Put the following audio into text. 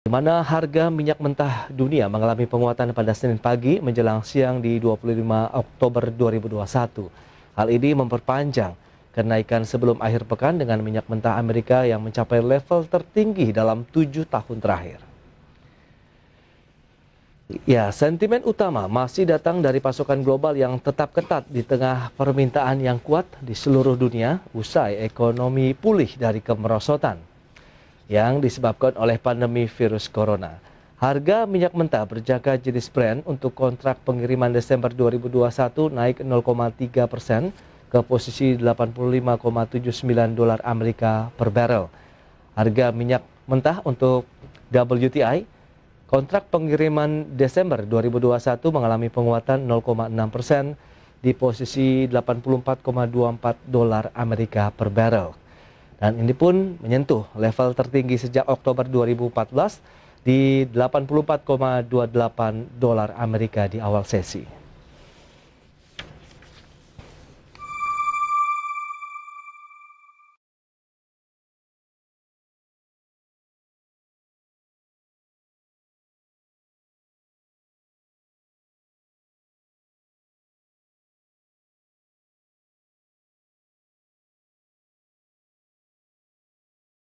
Di mana harga minyak mentah dunia mengalami penguatan pada Senin pagi menjelang siang di 25 Oktober 2021. Hal ini memperpanjang kenaikan sebelum akhir pekan dengan minyak mentah Amerika yang mencapai level tertinggi dalam tujuh tahun terakhir. Ya, sentimen utama masih datang dari pasokan global yang tetap ketat di tengah permintaan yang kuat di seluruh dunia usai ekonomi pulih dari kemerosotan yang disebabkan oleh pandemi virus corona. Harga minyak mentah berjaga jenis Brent untuk kontrak pengiriman Desember 2021 naik 0,3 persen ke posisi 85,79 dolar Amerika per barrel Harga minyak mentah untuk WTI kontrak pengiriman Desember 2021 mengalami penguatan 0,6 persen di posisi 84,24 dolar Amerika per barrel. Dan ini pun menyentuh level tertinggi sejak Oktober 2014 di 84,28 dolar Amerika di awal sesi.